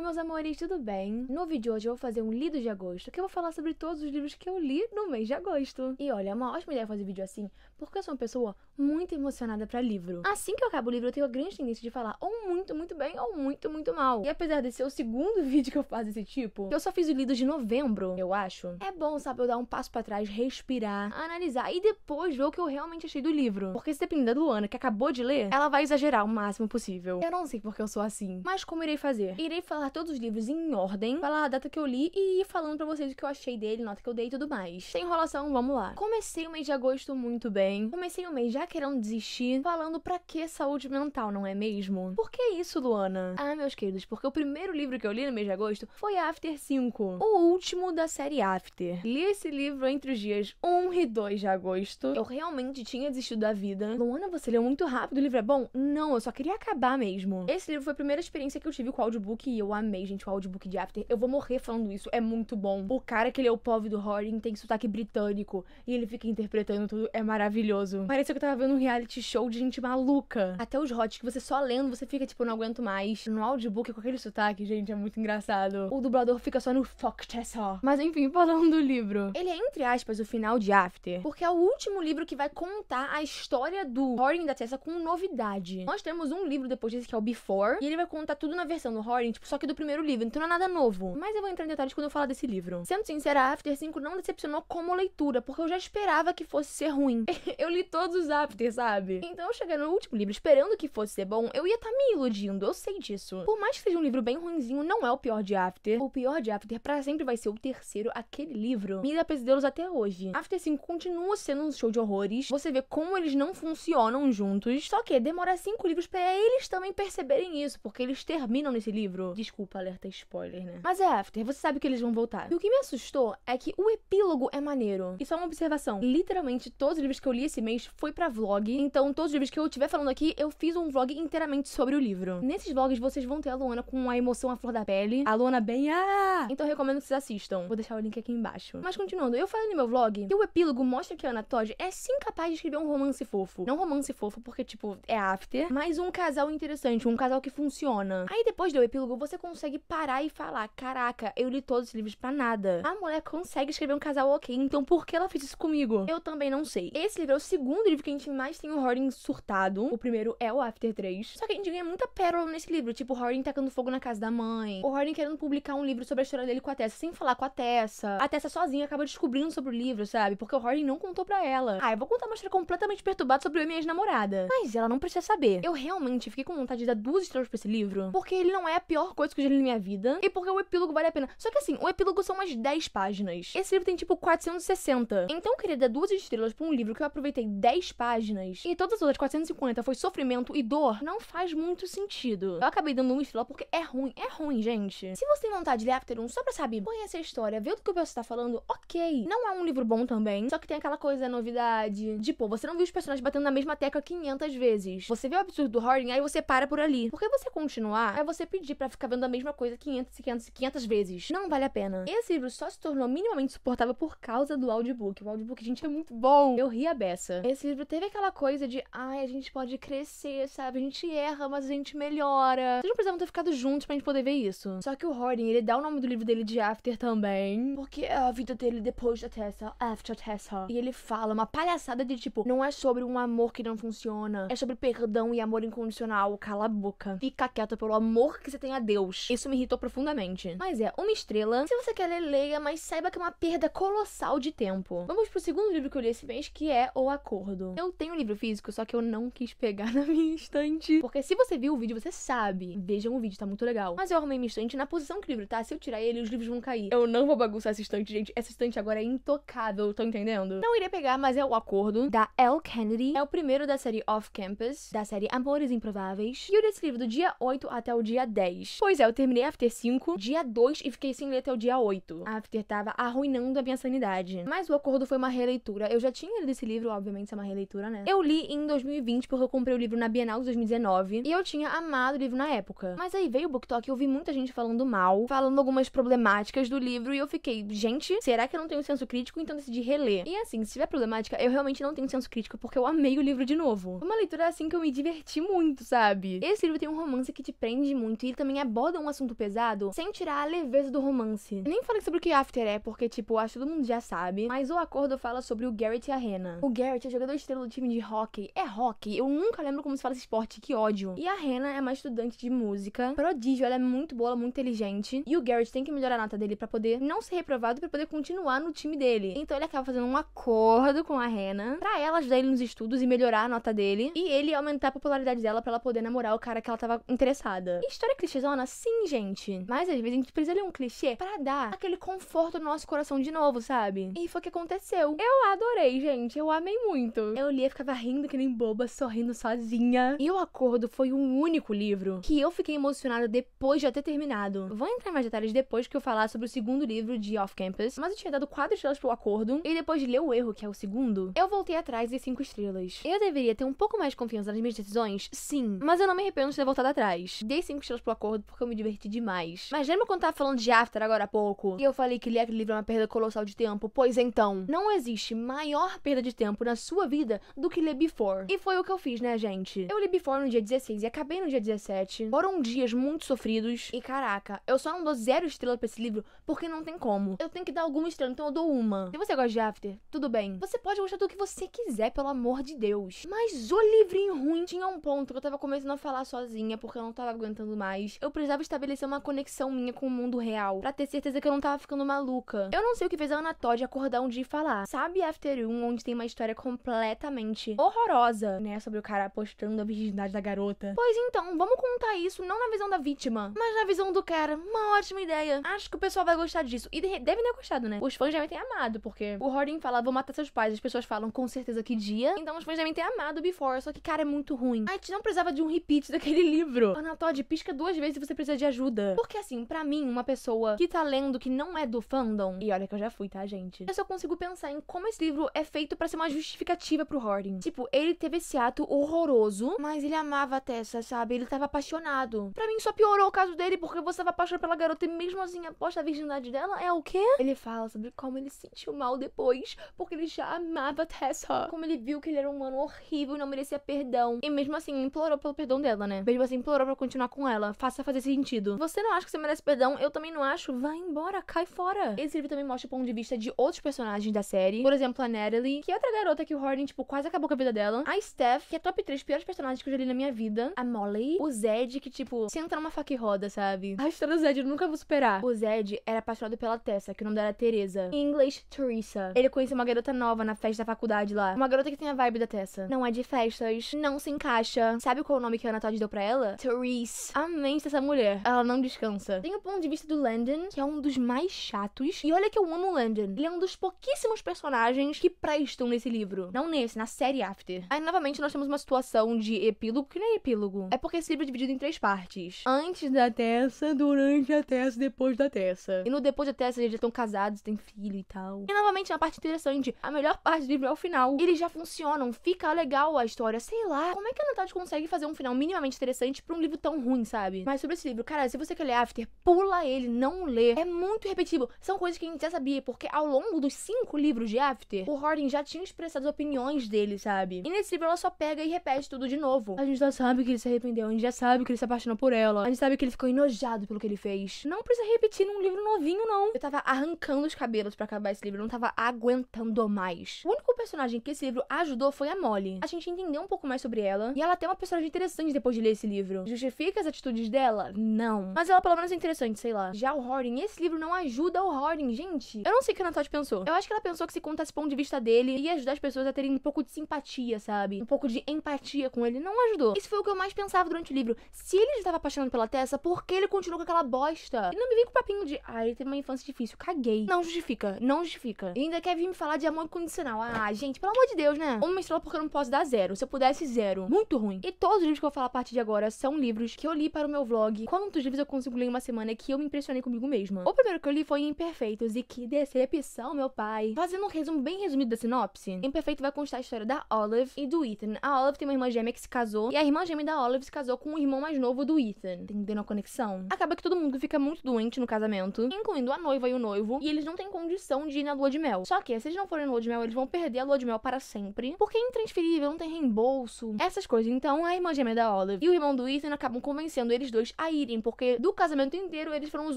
Oi, meus amores, tudo bem? No vídeo de hoje eu vou fazer um lido de agosto, que eu vou falar sobre todos os livros que eu li no mês de agosto. E olha, é uma ótima ideia fazer vídeo assim, porque eu sou uma pessoa muito emocionada para livro. Assim que eu acabo o livro, eu tenho a grande tendência de falar ou muito, muito bem ou muito, muito mal. E apesar de ser o segundo vídeo que eu faço desse tipo, eu só fiz o lido de novembro, eu acho. É bom, sabe, eu dar um passo para trás, respirar, analisar e depois ver o que eu realmente achei do livro. Porque se depender da Luana, que acabou de ler, ela vai exagerar o máximo possível. Eu não sei porque eu sou assim, mas como irei fazer? Irei falar todos os livros em ordem, falar a data que eu li e ir falando para vocês o que eu achei dele, nota que eu dei e tudo mais. Sem enrolação, vamos lá. Comecei o mês de agosto muito bem. Comecei o mês já querendo desistir, falando pra que saúde mental, não é mesmo? Por que isso, Luana? Ah, meus queridos, porque o primeiro livro que eu li no mês de agosto foi After 5, o último da série After. Li esse livro entre os dias 1 e 2 de agosto. Eu realmente tinha desistido da vida. Luana, você leu muito rápido, o livro é bom? Não, eu só queria acabar mesmo. Esse livro foi a primeira experiência que eu tive com o audiobook e eu amei, gente, o audiobook de After. Eu vou morrer falando isso, é muito bom. O cara que leu o Pov do Horing tem sotaque britânico e ele fica interpretando tudo, é maravilhoso. Parecia que eu tava vendo um reality show de gente maluca. Até os hots que você só lendo, você fica tipo, não aguento mais. No audiobook com aquele sotaque, gente, é muito engraçado. O dublador fica só no fuck tá só. Mas enfim, falando do livro. Ele é, entre aspas, o final de After, porque é o último livro que vai contar a história do Horin da Tessa com novidade. Nós temos um livro depois desse que é o Before, e ele vai contar tudo na versão do Horin, tipo, só que do primeiro livro, então não é nada novo. Mas eu vou entrar em detalhes quando eu falar desse livro. Sendo sincera, After 5 não decepcionou como leitura, porque eu já esperava que fosse ser ruim. eu li todos os after, sabe? Então, chegando no último livro, esperando que fosse ser bom, eu ia estar tá me iludindo, eu sei disso. Por mais que seja um livro bem ruinzinho, não é o pior de After. O pior de After para sempre vai ser o terceiro, aquele livro. Me dá pesadelos até hoje. After 5 continua sendo um show de horrores. Você vê como eles não funcionam juntos. Só que demora cinco livros para eles também perceberem isso, porque eles terminam nesse livro. Desculpa, alerta spoiler, né? Mas é After, você sabe que eles vão voltar. E o que me assustou é que o epílogo é maneiro. E só uma observação: literalmente todos os livros que eu li esse mês foi para vlog, então todos os livros que eu estiver falando aqui, eu fiz um vlog inteiramente sobre o livro. Nesses vlogs vocês vão ter a Luana com a emoção à flor da pele, a Luana bem ah! Então eu recomendo que vocês assistam. Vou deixar o link aqui embaixo. Mas continuando, eu falei no meu vlog que o epílogo mostra que a Ana Todd é sim capaz de escrever um romance fofo. Não romance fofo, porque tipo, é after, mas um casal interessante, um casal que funciona. Aí depois do epílogo você consegue parar e falar, caraca, eu li todos os livros para nada. A mulher consegue escrever um casal ok, então por que ela fez isso comigo? Eu também não sei. Esse livro é o segundo livro que a gente gente mais tem o Horden surtado. O primeiro é o After 3. Só que a gente ganha muita pérola nesse livro. Tipo, o Horden tacando fogo na casa da mãe. O Horden querendo publicar um livro sobre a história dele com a Tessa, sem falar com a Tessa. A Tessa sozinha acaba descobrindo sobre o livro, sabe? Porque o Horden não contou pra ela. Ah, eu vou contar uma história completamente perturbada sobre eu minha ex-namorada. Mas ela não precisa saber. Eu realmente fiquei com vontade de dar duas estrelas pra esse livro. Porque ele não é a pior coisa que eu já li na minha vida. E porque o epílogo vale a pena. Só que assim, o epílogo são umas 10 páginas. Esse livro tem tipo 460. Então eu queria dar duas estrelas pra um livro que eu aproveitei 10 páginas páginas, e todas as outras 450 foi sofrimento e dor, não faz muito sentido. Eu acabei dando um estrela porque é ruim, é ruim, gente. Se você tem vontade de ler After 1 só pra saber, conhecer a história, ver do que o pessoal tá falando, ok. Não é um livro bom também, só que tem aquela coisa, novidade, de pô, você não viu os personagens batendo na mesma tecla 500 vezes. Você vê o absurdo do Harding, aí você para por ali. Porque você continuar, é você pedir para ficar vendo a mesma coisa 500 e 500 e 500 vezes. Não vale a pena. Esse livro só se tornou minimamente suportável por causa do audiobook. O audiobook, gente, é muito bom. Eu ri a beça. Esse livro teve Teve aquela coisa de, ai, a gente pode crescer, sabe? A gente erra, mas a gente melhora. Vocês não precisavam ter ficado juntos pra gente poder ver isso. Só que o Harding, ele dá o nome do livro dele de After também, porque é a vida dele depois da Tessa, After Tessa. E ele fala uma palhaçada de tipo, não é sobre um amor que não funciona, é sobre perdão e amor incondicional. Cala a boca. Fica quieta pelo amor que você tem a Deus. Isso me irritou profundamente. Mas é, uma estrela. Se você quer ler, leia, mas saiba que é uma perda colossal de tempo. Vamos pro segundo livro que eu li esse mês, que é O Acordo. Eu é eu tenho livro físico, só que eu não quis pegar na minha estante. Porque se você viu o vídeo, você sabe. Vejam o vídeo, tá muito legal. Mas eu arrumei minha estante na posição que o livro tá. Se eu tirar ele, os livros vão cair. Eu não vou bagunçar essa estante, gente. Essa estante agora é intocável, tô entendendo? Não irei pegar, mas é o acordo da L. Kennedy. É o primeiro da série Off Campus, da série Amores Improváveis. E eu li esse livro do dia 8 até o dia 10. Pois é, eu terminei After 5, dia 2 e fiquei sem ler até o dia 8. A After tava arruinando a minha sanidade. Mas o acordo foi uma releitura. Eu já tinha lido esse livro, obviamente, é uma releitura literatura, né? Eu li em 2020, porque eu comprei o livro na Bienal de 2019, e eu tinha amado o livro na época. Mas aí veio o BookTok e eu vi muita gente falando mal, falando algumas problemáticas do livro, e eu fiquei, gente, será que eu não tenho senso crítico? Então decidi reler. E assim, se tiver problemática, eu realmente não tenho senso crítico, porque eu amei o livro de novo. Uma leitura assim que eu me diverti muito, sabe? Esse livro tem um romance que te prende muito, e ele também aborda um assunto pesado, sem tirar a leveza do romance. nem falei sobre o que After é, porque, tipo, acho que todo mundo já sabe, mas o acordo fala sobre o Garrett e a Hannah. O Garrett é jogador estrela time de hockey. É hockey. Eu nunca lembro como se fala esse esporte. Que ódio. E a Hannah é uma estudante de música. Prodígio. Ela é muito boa, é muito inteligente. E o Garrett tem que melhorar a nota dele para poder não ser reprovado, para poder continuar no time dele. Então ele acaba fazendo um acordo com a Hannah pra ela ajudar ele nos estudos e melhorar a nota dele. E ele aumentar a popularidade dela para ela poder namorar o cara que ela tava interessada. E história clichêzona? Sim, gente. Mas às vezes a gente precisa ler um clichê para dar aquele conforto no nosso coração de novo, sabe? E foi o que aconteceu. Eu adorei, gente. Eu amei muito. Eu eu lia, ficava rindo que nem boba, sorrindo sozinha. E o Acordo foi o um único livro que eu fiquei emocionada depois de eu ter terminado. Vou entrar em mais detalhes depois que eu falar sobre o segundo livro de Off Campus, mas eu tinha dado quatro estrelas pro Acordo, e depois de ler O Erro, que é o segundo, eu voltei atrás e cinco estrelas. Eu deveria ter um pouco mais de confiança nas minhas decisões? Sim. Mas eu não me arrependo de ter voltado atrás. Dei cinco estrelas pro Acordo porque eu me diverti demais. Mas lembra quando tava falando de After agora há pouco? E eu falei que ler aquele livro é uma perda colossal de tempo? Pois então, não existe maior perda de tempo na sua vida do que ler before. E foi o que eu fiz, né, gente? Eu li before no dia 16 e acabei no dia 17. Foram dias muito sofridos. E caraca, eu só não dou zero estrela pra esse livro porque não tem como. Eu tenho que dar alguma estrela, então eu dou uma. Se você gosta de After, tudo bem. Você pode gostar do que você quiser, pelo amor de Deus. Mas o livrinho ruim tinha um ponto que eu tava começando a falar sozinha porque eu não tava aguentando mais. Eu precisava estabelecer uma conexão minha com o mundo real para ter certeza que eu não tava ficando maluca. Eu não sei o que fez a Ana Todd acordar um dia e falar. Sabe After 1, onde tem uma história completa completamente horrorosa, né? Sobre o cara apostando a virgindade da garota. Pois então, vamos contar isso não na visão da vítima, mas na visão do cara. Uma ótima ideia. Acho que o pessoal vai gostar disso. E deve devem ter gostado, né? Os fãs devem ter amado, porque o Horden fala, vou matar seus pais. As pessoas falam, com certeza que dia. Então os fãs devem ter amado Before, só que, cara, é muito ruim. A gente não precisava de um repeat daquele livro. Ana Todd, pisca duas vezes se você precisa de ajuda. Porque assim, para mim, uma pessoa que tá lendo que não é do fandom, e olha que eu já fui, tá, gente? Eu só consigo pensar em como esse livro é feito para ser uma justificativa pro Harding. Tipo, ele teve esse ato horroroso, mas ele amava a Tessa, sabe? Ele tava apaixonado. Pra mim só piorou o caso dele, porque você tava apaixonado pela garota e mesmo assim após a virgindade dela é o quê? Ele fala sobre como ele se sentiu mal depois, porque ele já amava Tessa. Como ele viu que ele era um humano horrível e não merecia perdão. E mesmo assim, implorou pelo perdão dela, né? Mesmo assim, implorou pra continuar com ela. Faça fazer sentido. Você não acha que você merece perdão? Eu também não acho. Vai embora, cai fora. Esse livro também mostra o ponto de vista de outros personagens da série. Por exemplo, a Natalie, que é outra garota que o Harding, tipo, quase acabou com a vida dela. A Steph, que é top 3 piores personagens que eu já li na minha vida. A Molly. O Zed, que, tipo, se entra numa faca e roda, sabe? A história do Zed eu nunca vou superar. O Zed era apaixonado pela Tessa, que o nome dela era é Teresa. Em inglês, Teresa. Ele conheceu uma garota nova na festa da faculdade lá. Uma garota que tem a vibe da Tessa. Não é de festas, não se encaixa. Sabe qual é o nome que a Ana Todd deu pra ela? Therese. A mente dessa mulher. Ela não descansa. Tem o ponto de vista do Landon, que é um dos mais chatos. E olha que eu amo o Landon. Ele é um dos pouquíssimos personagens que prestam nesse livro. Não nesse, na série After. Aí, novamente, nós temos uma situação de epílogo, que nem é epílogo. É porque esse livro é dividido em três partes. Antes da Tessa, durante a Tessa depois da Tessa. E no depois da Tessa, eles já estão casados, têm filho e tal. E, novamente, é uma parte interessante. A melhor parte do livro é o final. Eles já funcionam, fica legal a história. Sei lá, como é que a Natália consegue fazer um final minimamente interessante pra um livro tão ruim, sabe? Mas sobre esse livro, cara, se você quer ler After, pula ele, não lê. É muito repetitivo. São coisas que a gente já sabia, porque ao longo dos cinco livros de After, o Harding já tinha expressado opiniões dele, sabe? E nesse livro ela só pega e repete tudo de novo. A gente já sabe que ele se arrependeu, a gente já sabe que ele se apaixonou por ela, a gente sabe que ele ficou enojado pelo que ele fez. Não precisa repetir num livro novinho, não. Eu tava arrancando os cabelos para acabar esse livro, não tava aguentando mais. O único personagem que esse livro ajudou foi a Molly. A gente entendeu um pouco mais sobre ela e ela tem uma personagem interessante depois de ler esse livro. Justifica as atitudes dela? Não. Mas ela pelo menos é interessante, sei lá. Já o Harding, esse livro não ajuda o Harding, gente. Eu não sei o que a Natasha pensou. Eu acho que ela pensou que se contasse o ponto de vista dele ia ajudar as pessoas a terem um pouco pouco de simpatia, sabe? Um pouco de empatia com ele. Não ajudou. Isso foi o que eu mais pensava durante o livro. Se ele estava apaixonado pela Tessa, por que ele continuou com aquela bosta? E não me vem com o papinho de, ah, ele teve uma infância difícil. Caguei. Não justifica. Não justifica. E ainda quer vir me falar de amor incondicional. Ah, gente, pelo amor de Deus, né? Uma estrela porque eu não posso dar zero. Se eu pudesse, zero. Muito ruim. E todos os livros que eu vou falar a partir de agora são livros que eu li para o meu vlog. Quantos livros eu consigo ler em uma semana que eu me impressionei comigo mesma? O primeiro que eu li foi Imperfeitos. E que decepção, meu pai. Fazendo um resumo bem resumido da sinopse, Imperfeito vai constar história da Olive e do Ethan. A Olive tem uma irmã gêmea que se casou e a irmã gêmea da Olive se casou com o irmão mais novo do Ethan. Entendendo a conexão? Acaba que todo mundo fica muito doente no casamento, incluindo a noiva e o noivo, e eles não têm condição de ir na lua de mel. Só que se eles não forem na lua de mel, eles vão perder a lua de mel para sempre, porque é intransferível, não tem reembolso, essas coisas. Então a irmã gêmea da Olive e o irmão do Ethan acabam convencendo eles dois a irem, porque do casamento inteiro eles foram os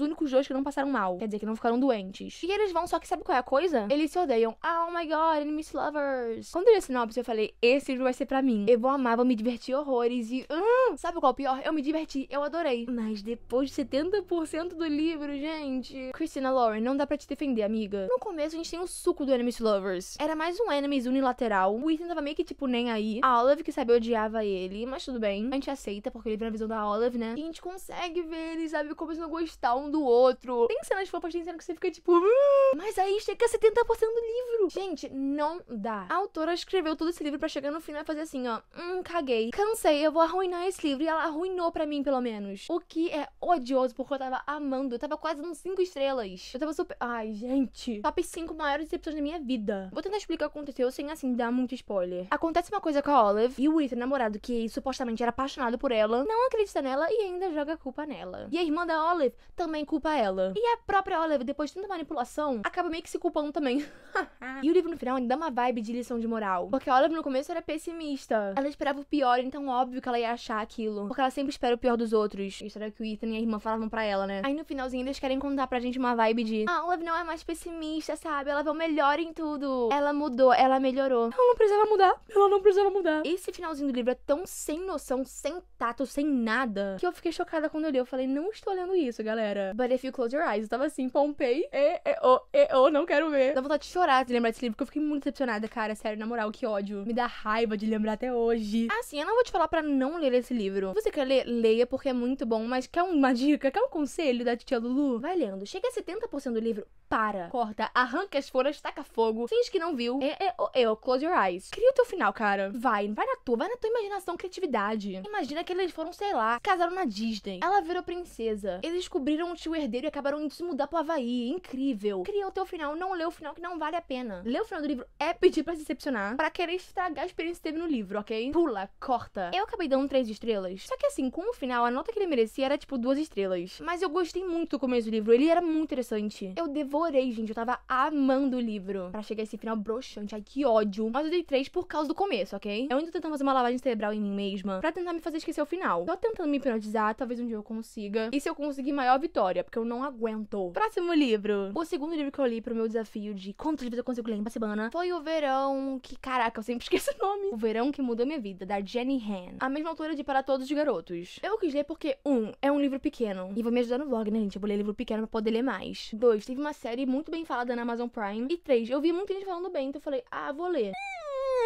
únicos dois que não passaram mal. Quer dizer, que não ficaram doentes. E eles vão, só que sabe qual é a coisa? Eles se odeiam. Oh my god, enemies lovers. Quando li a sinopse, eu falei, esse livro vai ser pra mim. Eu vou amar, vou me divertir horrores e... Hum, sabe qual é o pior? Eu me diverti, eu adorei. Mas depois de 70% do livro, gente... Christina Lauren, não dá pra te defender, amiga. No começo, a gente tem o suco do Enemies Lovers. Era mais um Enemies unilateral. O Ethan tava meio que, tipo, nem aí. A Olive, que sabe, odiava ele. Mas tudo bem. A gente aceita, porque ele vira a visão da Olive, né? E a gente consegue ver eles, sabe, começando a gostar um do outro. Tem cenas fopas, tem cenas que você fica, tipo... Hum. Mas aí chega a 70% do livro. Gente, não dá. A autora escreveu todo esse livro para chegar no final e fazer assim, ó. Hum, caguei. Cansei, eu vou arruinar esse livro. E ela arruinou para mim, pelo menos. O que é odioso, porque eu tava amando. Eu tava quase nos cinco estrelas. Eu tava super. Ai, gente. Top 5 maiores decepções da minha vida. Vou tentar explicar o que aconteceu sem, assim, dar muito spoiler. Acontece uma coisa com a Olive e o Ethan, namorado, que supostamente era apaixonado por ela, não acredita nela e ainda joga culpa nela. E a irmã da Olive também culpa ela. E a própria Olive, depois de tanta manipulação, acaba meio que se culpando também. e o livro no final ainda dá uma vibe de lição de moral real. Porque a Olive no começo era pessimista. Ela esperava o pior, então óbvio que ela ia achar aquilo. Porque ela sempre espera o pior dos outros. Isso era o que o Ethan e a irmã falavam para ela, né? Aí no finalzinho eles querem contar pra gente uma vibe de: Ah, a Olive não é mais pessimista, sabe? Ela vai o melhor em tudo. Ela mudou, ela melhorou. Ela não precisava mudar. Ela não precisava mudar. Esse finalzinho do livro é tão sem noção, sem tato, sem nada, que eu fiquei chocada quando eu li. Eu falei: Não estou lendo isso, galera. But if you close your eyes, eu tava assim, Pompei, e, e, oh, e, oh, não quero ver. Dá vontade de chorar de lembrar desse livro, porque eu fiquei muito decepcionada, cara, sério, na moral moral, que ódio. Me dá raiva de lembrar até hoje. Assim, eu não vou te falar para não ler esse livro. Se Você quer ler? Leia, porque é muito bom. Mas quer uma dica? Quer um conselho da tia Lulu? Vai lendo. Chega a 70% do livro, para, corta, arranca as folhas, taca fogo, finge que não viu. É, é, é, close your eyes. Cria o teu final, cara. Vai, vai na tua, vai na tua imaginação, criatividade. Imagina que eles foram, sei lá, casaram na Disney. Ela virou princesa. Eles descobriram o tio herdeiro e acabaram indo se mudar pro Havaí. Incrível. Cria o teu final, não lê o final que não vale a pena. Ler o final do livro é pedir para se decepcionar, para querer estragar a experiência que teve no livro, ok? Pula, corta. Eu acabei dando três estrelas. Só que assim, com o final, a nota que ele merecia era tipo duas estrelas. Mas eu gostei muito do começo do livro, ele era muito interessante. Eu devo devorei, gente. Eu tava amando o livro. Pra chegar a esse final broxante. Ai, que ódio. Mas eu dei três por causa do começo, ok? Eu ainda tentando fazer uma lavagem cerebral em mim mesma pra tentar me fazer esquecer o final. Tô tentando me hipnotizar, talvez um dia eu consiga. E se eu conseguir, maior vitória, porque eu não aguento. Próximo livro. O segundo livro que eu li pro meu desafio de quantos livros eu consigo ler em uma semana foi O Verão, que caraca, eu sempre esqueço o nome. O Verão que Mudou Minha Vida, da Jenny Han. A mesma autora de Para Todos os Garotos. Eu quis ler porque, um, é um livro pequeno. E vou me ajudar no vlog, né, gente? Eu vou ler livro pequeno pra poder ler mais. Dois, teve uma série muito bem falada na Amazon Prime. E três, eu vi muita gente falando bem, então eu falei, ah, vou ler.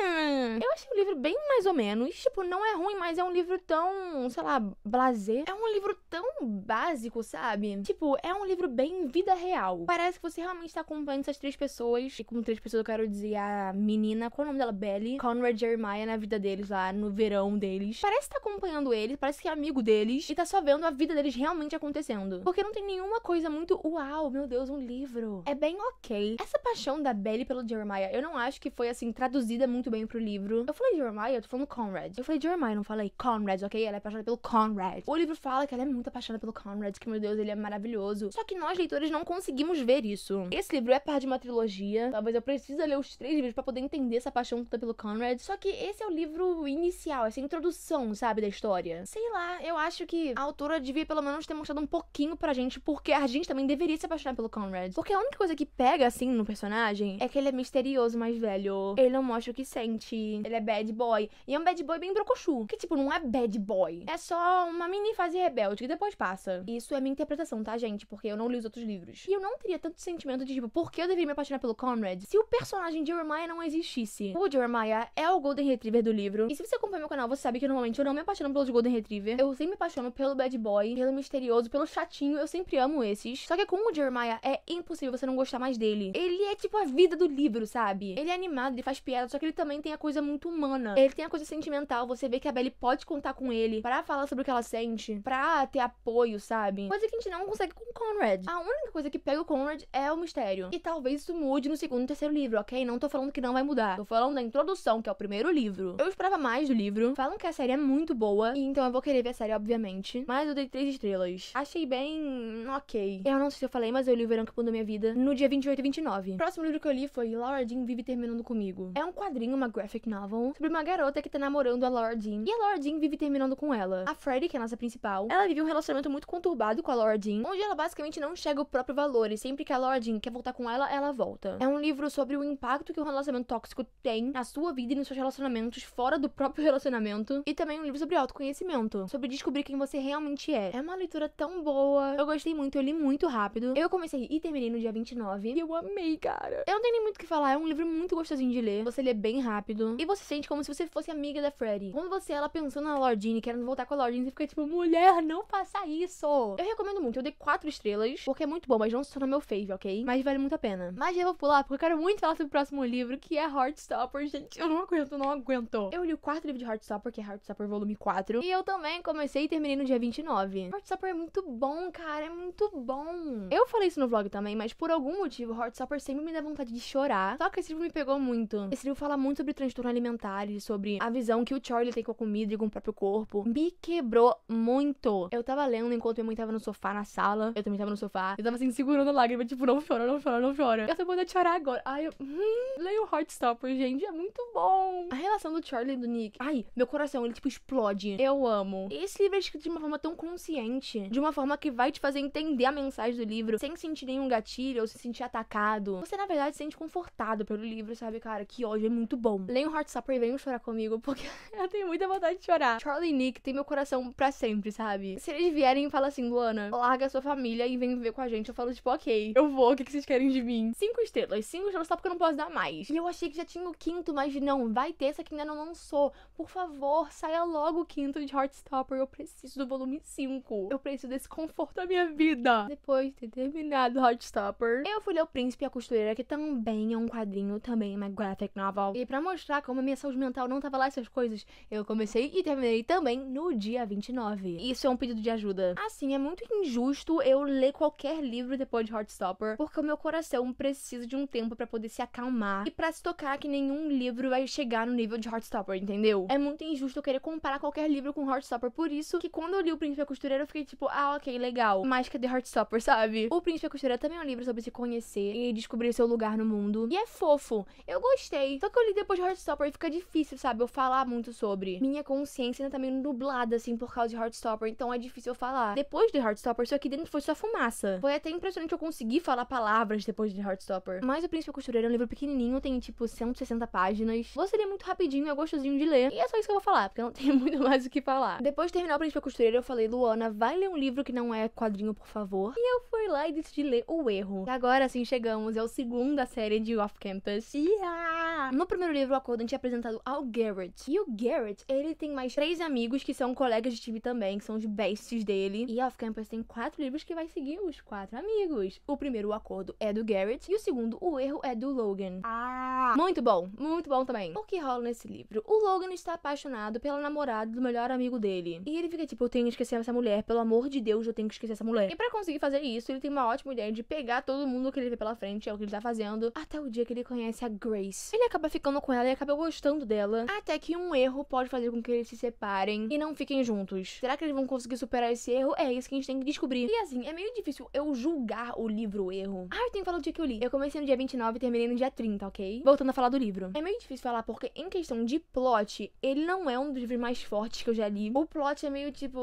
Hum. Eu achei o livro bem mais ou menos. Tipo, não é ruim, mas é um livro tão, sei lá, blazer. É um livro tão básico, sabe? Tipo, é um livro bem vida real. Parece que você realmente tá acompanhando essas três pessoas. E com três pessoas eu quero dizer a menina, qual é o nome dela? Belly. Conrad Jeremiah na vida deles lá, no verão deles. Parece que tá acompanhando eles, parece que é amigo deles. E tá só vendo a vida deles realmente acontecendo. Porque não tem nenhuma coisa muito, uau, meu Deus, um livro. É bem ok. Essa paixão da Belly pelo Jeremiah, eu não acho que foi assim traduzida muito muito bem pro livro. Eu falei Jeremiah, eu tô falando Conrad. Eu falei Jeremiah, não falei Conrad, ok? Ela é apaixonada pelo Conrad. O livro fala que ela é muito apaixonada pelo Conrad, que meu Deus, ele é maravilhoso. Só que nós, leitores, não conseguimos ver isso. Esse livro é parte de uma trilogia. Talvez eu precise ler os três livros para poder entender essa paixão toda pelo Conrad. Só que esse é o livro inicial, essa introdução, sabe, da história. Sei lá, eu acho que a autora devia pelo menos ter mostrado um pouquinho pra gente porque a gente também deveria se apaixonar pelo Conrad. Porque a única coisa que pega assim no personagem é que ele é misterioso, mais velho. Ele não mostra o que sente. Ele é bad boy. E é um bad boy bem brocochu. Que, tipo, não é bad boy. É só uma mini fase rebelde que depois passa. Isso é minha interpretação, tá, gente? Porque eu não li os outros livros. E eu não teria tanto sentimento de, tipo, por que eu deveria me apaixonar pelo Conrad se o personagem de Jeremiah não existisse? O Jeremiah é o Golden Retriever do livro. E se você acompanha meu canal, você sabe que normalmente eu não me apaixono pelos Golden Retriever. Eu sempre me apaixono pelo bad boy, pelo misterioso, pelo chatinho. Eu sempre amo esses. Só que com o Jeremiah é impossível você não gostar mais dele. Ele é, tipo, a vida do livro, sabe? Ele é animado, ele faz piada, só que ele também tem a coisa muito humana. Ele tem a coisa sentimental. Você vê que a Belly pode contar com ele para falar sobre o que ela sente, pra ter apoio, sabe? Coisa que a gente não consegue com o Conrad. A única coisa que pega o Conrad é o mistério. E talvez isso mude no segundo e terceiro livro, ok? Não tô falando que não vai mudar. Tô falando da introdução, que é o primeiro livro. Eu esperava mais do livro. Falam que a série é muito boa. E então eu vou querer ver a série, obviamente. Mas eu dei três estrelas. Achei bem. ok. Eu não sei se eu falei, mas eu li o Verão que Mudou Minha Vida no dia 28 e 29. O próximo livro que eu li foi Laura Jean Vive Terminando Comigo. É um quadrinho uma graphic novel, sobre uma garota que tá namorando a Laura Jean. E a Laura Jean vive terminando com ela. A Freddy, que é a nossa principal, ela vive um relacionamento muito conturbado com a Laura Jean, onde ela basicamente não chega o próprio valor. E sempre que a Laura Jean quer voltar com ela, ela volta. É um livro sobre o impacto que um relacionamento tóxico tem na sua vida e nos seus relacionamentos fora do próprio relacionamento. E também um livro sobre autoconhecimento, sobre descobrir quem você realmente é. É uma leitura tão boa. Eu gostei muito, eu li muito rápido. Eu comecei e terminei no dia 29. E eu amei, cara. Eu não tenho nem muito o que falar, é um livro muito gostosinho de ler. Você lê bem bem rápido. E você sente como se você fosse amiga da Freddy. Quando você ela pensou na Lordine, querendo voltar com a Lordine, você fica tipo, mulher, não faça isso. Eu recomendo muito. Eu dei quatro estrelas, porque é muito bom, mas não se tornou meu fave, ok? Mas vale muito a pena. Mas eu vou pular, porque eu quero muito falar sobre o próximo livro, que é Heartstopper. Gente, eu não aguento, não aguento. Eu li o quarto livro de Heartstopper, que é Heartstopper volume 4. E eu também comecei e terminei no dia 29. Heartstopper é muito bom, cara. É muito bom. Eu falei isso no vlog também, mas por algum motivo, Heartstopper sempre me dá vontade de chorar. Só que esse livro me pegou muito. Esse livro fala muito muito sobre transtorno alimentar e sobre a visão que o Charlie tem com a comida e com o próprio corpo. Me quebrou muito. Eu tava lendo enquanto minha mãe tava no sofá na sala. Eu também tava no sofá. Eu tava assim, segurando a lágrima, tipo, não chora, não chora, não chora. Eu tô podendo chorar agora. Ai, eu. Hum, leio Heartstopper, gente. É muito bom. A relação do Charlie e do Nick. Ai, meu coração, ele tipo explode. Eu amo. Esse livro é escrito de uma forma tão consciente. De uma forma que vai te fazer entender a mensagem do livro sem sentir nenhum gatilho ou se sentir atacado. Você, na verdade, se sente confortado pelo livro, sabe, cara? Que ódio é muito bom. o Heart Supper e venham chorar comigo, porque eu tenho muita vontade de chorar. Charlie e Nick tem meu coração pra sempre, sabe? Se eles vierem e falam assim, Luana, larga sua família e vem viver com a gente, eu falo, tipo, ok, eu vou, o que vocês querem de mim? Cinco estrelas, cinco estrelas só porque eu não posso dar mais. E eu achei que já tinha o quinto, mas não, vai ter essa que ainda não lançou. Por favor, saia logo o quinto de Heartstopper, eu preciso do volume 5. Eu preciso desse conforto da minha vida. Depois de ter terminado Heartstopper, eu fui ler O Príncipe e a Costureira, que também é um quadrinho, também é uma graphic novel. E para mostrar como a minha saúde mental não estava lá essas coisas, eu comecei e terminei também no dia 29. Isso é um pedido de ajuda. Assim, é muito injusto eu ler qualquer livro depois de Heartstopper, porque o meu coração precisa de um tempo para poder se acalmar e para se tocar que nenhum livro vai chegar no nível de Heartstopper, entendeu? É muito injusto eu querer comparar qualquer livro com Heartstopper, por isso que quando eu li O Príncipe Costureiro eu fiquei tipo, ah, ok, legal, mas cadê Heartstopper, sabe? O Príncipe Costureiro também é um livro sobre se conhecer e descobrir seu lugar no mundo, e é fofo, eu gostei, só que eu li depois de Heartstopper fica difícil, sabe, eu falar muito sobre. Minha consciência ainda tá meio nublada, assim, por causa de Heartstopper, então é difícil eu falar. Depois de Heartstopper, isso aqui dentro foi só fumaça. Foi até impressionante eu conseguir falar palavras depois de Heartstopper. Mas O Príncipe Costureiro é um livro pequenininho, tem tipo 160 páginas. Você lê muito rapidinho, é gostosinho de ler. E é só isso que eu vou falar, porque eu não tenho muito mais o que falar. Depois de terminar O Príncipe Costureiro, eu falei, Luana, vai ler um livro que não é quadrinho, por favor. E eu fui lá e decidi ler O Erro. E agora, assim, chegamos. É o segundo da série de Off Campus. Yeah! No primeiro primeiro livro, o Acordante é apresentado ao Garrett. E o Garrett, ele tem mais três amigos que são colegas de time também, que são os bestes dele. E Off Campus tem quatro livros que vai seguir os quatro amigos. O primeiro, o acordo, é do Garrett. E o segundo, o erro, é do Logan. Ah! Muito bom, muito bom também. O que rola nesse livro? O Logan está apaixonado pela namorada do melhor amigo dele. E ele fica tipo, eu tenho que esquecer essa mulher, pelo amor de Deus, eu tenho que esquecer essa mulher. E para conseguir fazer isso, ele tem uma ótima ideia de pegar todo mundo que ele vê pela frente, é o que ele tá fazendo, até o dia que ele conhece a Grace. Ele acaba ficando ficando com ela e acaba gostando dela. Até que um erro pode fazer com que eles se separem e não fiquem juntos. Será que eles vão conseguir superar esse erro? É isso que a gente tem que descobrir. E assim, é meio difícil eu julgar o livro erro. Ah, eu tenho que falar do dia que eu li. Eu comecei no dia 29 e terminei no dia 30, ok? Voltando a falar do livro. É meio difícil falar porque, em questão de plot, ele não é um dos livros mais fortes que eu já li. O plot é meio tipo.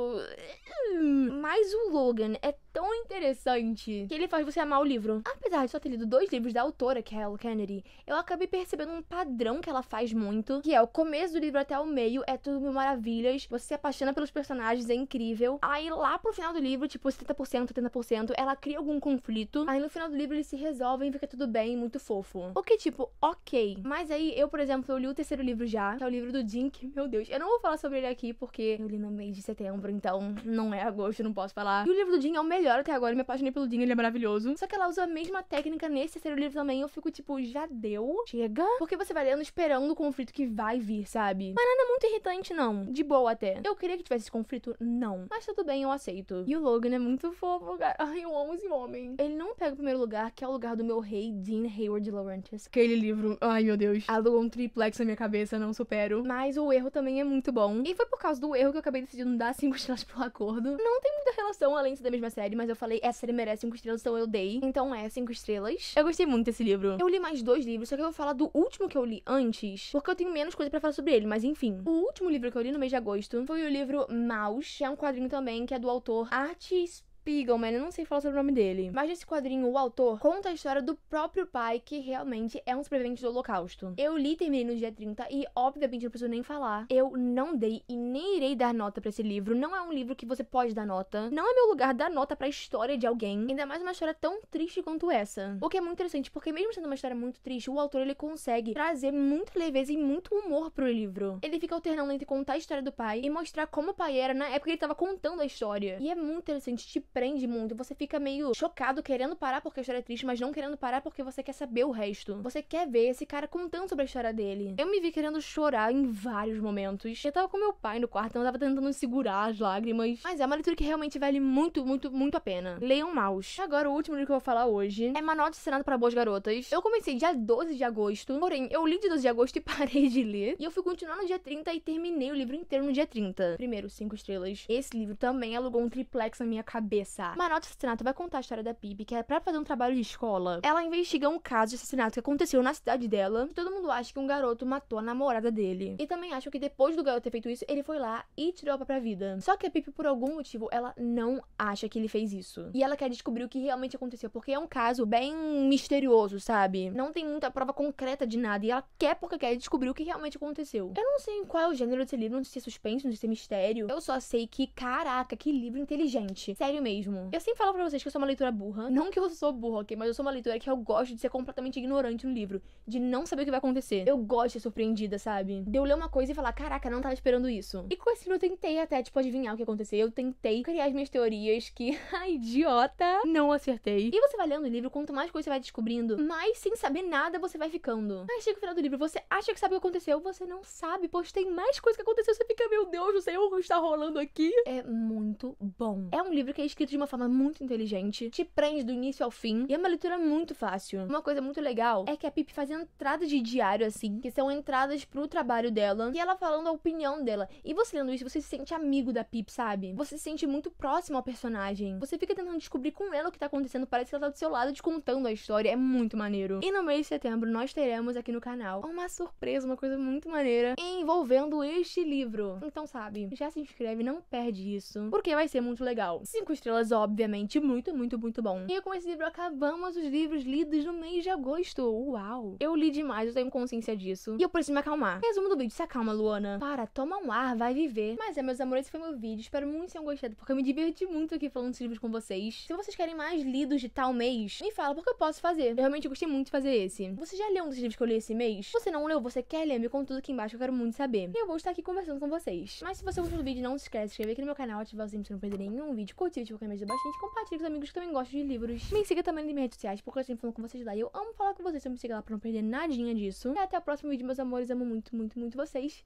Mas o Logan é tão interessante que ele faz você amar o livro. Apesar de só ter lido dois livros da autora, que é a Kennedy, eu acabei percebendo um padrão que ela faz muito, que é o começo do livro até o meio é tudo mil maravilhas, você se apaixona pelos personagens, é incrível. Aí lá pro final do livro, tipo 70%, 80%, ela cria algum conflito, aí no final do livro eles se resolvem, fica tudo bem, muito fofo. O que tipo, ok. Mas aí eu, por exemplo, eu li o terceiro livro já, que é o livro do Dink, meu Deus, eu não vou falar sobre ele aqui porque eu li no mês de setembro, então não é agosto, não posso falar. E o livro do Jin é o melhor melhor até agora, minha me apaixonei pelo Dean, ele é maravilhoso. Só que ela usa a mesma técnica nesse terceiro livro também. Eu fico tipo, já deu? Chega? Porque você vai lendo esperando o conflito que vai vir, sabe? Mas nada muito irritante, não. De boa até. Eu queria que tivesse esse conflito? Não. Mas tudo bem, eu aceito. E o Logan é muito fofo, cara. Ai, eu amo esse homem. Ele não pega o primeiro lugar, que é o lugar do meu rei, Dean Hayward Laurentius. Aquele livro, ai meu Deus, alugou um triplex na minha cabeça, não supero. Mas o erro também é muito bom. E foi por causa do erro que eu acabei decidindo dar cinco estrelas pro acordo. Não tem muita relação, além de ser da mesma série, mas eu falei, essa série merece 5 estrelas, então eu dei. Então é 5 estrelas. Eu gostei muito desse livro. Eu li mais dois livros, só que eu vou falar do último que eu li antes, porque eu tenho menos coisa para falar sobre ele, mas enfim. O último livro que eu li no mês de agosto foi o livro Mouse que é um quadrinho também, que é do autor Artis Spiegelman, eu não sei falar sobre o nome dele. Mas nesse quadrinho, o autor conta a história do próprio pai, que realmente é um sobrevivente do holocausto. Eu li terminei no dia 30 e, obviamente, não preciso nem falar. Eu não dei e nem irei dar nota para esse livro. Não é um livro que você pode dar nota. Não é meu lugar dar nota pra história de alguém. Ainda mais uma história tão triste quanto essa. O que é muito interessante, porque mesmo sendo uma história muito triste, o autor ele consegue trazer muita leveza e muito humor pro livro. Ele fica alternando entre contar a história do pai e mostrar como o pai era na época que ele tava contando a história. E é muito interessante, tipo, prende muito. Você fica meio chocado, querendo parar porque a história é triste, mas não querendo parar porque você quer saber o resto. Você quer ver esse cara contando sobre a história dele. Eu me vi querendo chorar em vários momentos. Eu tava com meu pai no quarto, então eu tava tentando segurar as lágrimas. Mas é uma leitura que realmente vale muito, muito, muito a pena. Leiam Maus. Agora, o último livro que eu vou falar hoje é Manual de Senado para Boas Garotas. Eu comecei dia 12 de agosto, porém, eu li de 12 de agosto e parei de ler. E eu fui continuar no dia 30 e terminei o livro inteiro no dia 30. Primeiro, 5 estrelas. Esse livro também alugou um triplex na minha cabeça mas Maroto Assassinato vai contar a história da Bibi, que é pra fazer um trabalho de escola. Ela investiga um caso de assassinato que aconteceu na cidade dela. todo mundo acha que um garoto matou a namorada dele. E também acham que depois do garoto ter feito isso, ele foi lá e tirou a própria vida. Só que a Pipe, por algum motivo, ela não acha que ele fez isso. E ela quer descobrir o que realmente aconteceu, porque é um caso bem misterioso, sabe? Não tem muita prova concreta de nada. E ela quer porque quer descobrir o que realmente aconteceu. Eu não sei em qual é o gênero desse livro, não sei se é suspense, não sei se é mistério. Eu só sei que, caraca, que livro inteligente. Sério mesmo mesmo. Eu sempre falo pra vocês que eu sou uma leitura burra. Não que eu sou burra, ok? Mas eu sou uma leitura que eu gosto de ser completamente ignorante no livro. De não saber o que vai acontecer. Eu gosto de ser surpreendida, sabe? De eu ler uma coisa e falar, caraca, não tava esperando isso. E com esse livro eu tentei até, tipo, adivinhar o que aconteceu. Eu tentei criar as minhas teorias que, ai, idiota, não acertei. E você vai lendo o livro, quanto mais coisa você vai descobrindo, mais sem saber nada você vai ficando. Aí chega o final do livro, você acha que sabe o que aconteceu, você não sabe, pois tem mais coisa que aconteceu, você fica, meu Deus, não sei o que está rolando aqui. É muito bom. É um livro que é escrito escrito de uma forma muito inteligente, te prende do início ao fim, e é uma leitura muito fácil. Uma coisa muito legal é que a Pip faz entradas de diário, assim, que são entradas pro trabalho dela, e ela falando a opinião dela. E você lendo isso, você se sente amigo da Pip, sabe? Você se sente muito próximo ao personagem. Você fica tentando descobrir com ela o que tá acontecendo, parece que ela tá do seu lado te contando a história, é muito maneiro. E no mês de setembro, nós teremos aqui no canal uma surpresa, uma coisa muito maneira, envolvendo este livro. Então, sabe, já se inscreve, não perde isso, porque vai ser muito legal. Cinco estrelas estrelas, obviamente. Muito, muito, muito bom. E com esse livro acabamos os livros lidos no mês de agosto. Uau! Eu li demais, eu tenho consciência disso. E eu preciso me acalmar. Resumo do vídeo: se acalma, Luana. Para, toma um ar, vai viver. Mas é, meus amores, esse foi meu vídeo. Espero muito que tenham gostado, porque eu me diverti muito aqui falando esses livros com vocês. Se vocês querem mais lidos de tal mês, me fala, porque eu posso fazer. Eu realmente gostei muito de fazer esse. Você já leu um dos livros que eu li esse mês? Você não leu? Você quer ler? Me conta tudo aqui embaixo, eu quero muito saber. E eu vou estar aqui conversando com vocês. Mas se você gostou do vídeo, não se esquece de se inscrever aqui no meu canal, ativar o sininho pra não perder nenhum vídeo, curtir qualquer mídia bastante. Compartilhe com os amigos que também gostam de livros. Me siga também nas minhas redes sociais, porque eu sempre falo com vocês lá. E eu amo falar com vocês, então me siga lá pra não perder nadinha disso. E até o próximo vídeo, meus amores. Amo muito, muito, muito vocês.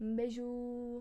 Um beijo!